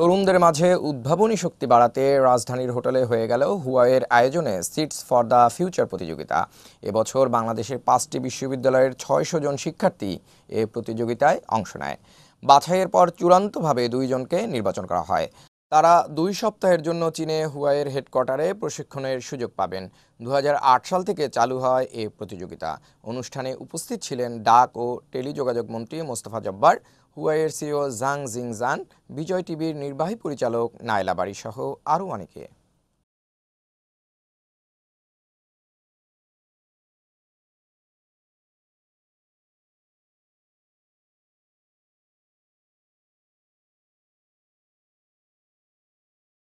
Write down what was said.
তরুণদের মাঝে উদ্ভাবনী শক্তি বাড়াতে রাজধানীর হোটেলে হয়ে গেল হুয়াইয়ের আয়োজনে সিটস ফর দ্য ফিউচার প্রতিযোগিতা এবছর বাংলাদেশের পাঁচটি বিশ্ববিদ্যালয়ের ছয়শো জন শিক্ষার্থী এ প্রতিযোগিতায় অংশ নেয় বাছাইয়ের পর চূড়ান্তভাবে দুইজনকে নির্বাচন করা হয় তারা দুই সপ্তাহের জন্য চীনে হুয়াইয়ের হেডকোয়ার্টারে প্রশিক্ষণের সুযোগ পাবেন দু সাল থেকে চালু হয় এ প্রতিযোগিতা অনুষ্ঠানে উপস্থিত ছিলেন ডাক ও টেলিযোগাযোগ মন্ত্রী মোস্তফা জব্বার হুয়াইয়ের সিও জাং জিং জান বিজয় টিভির নির্বাহী পরিচালক নায়লা বাড়ি সহ আরও অনেকে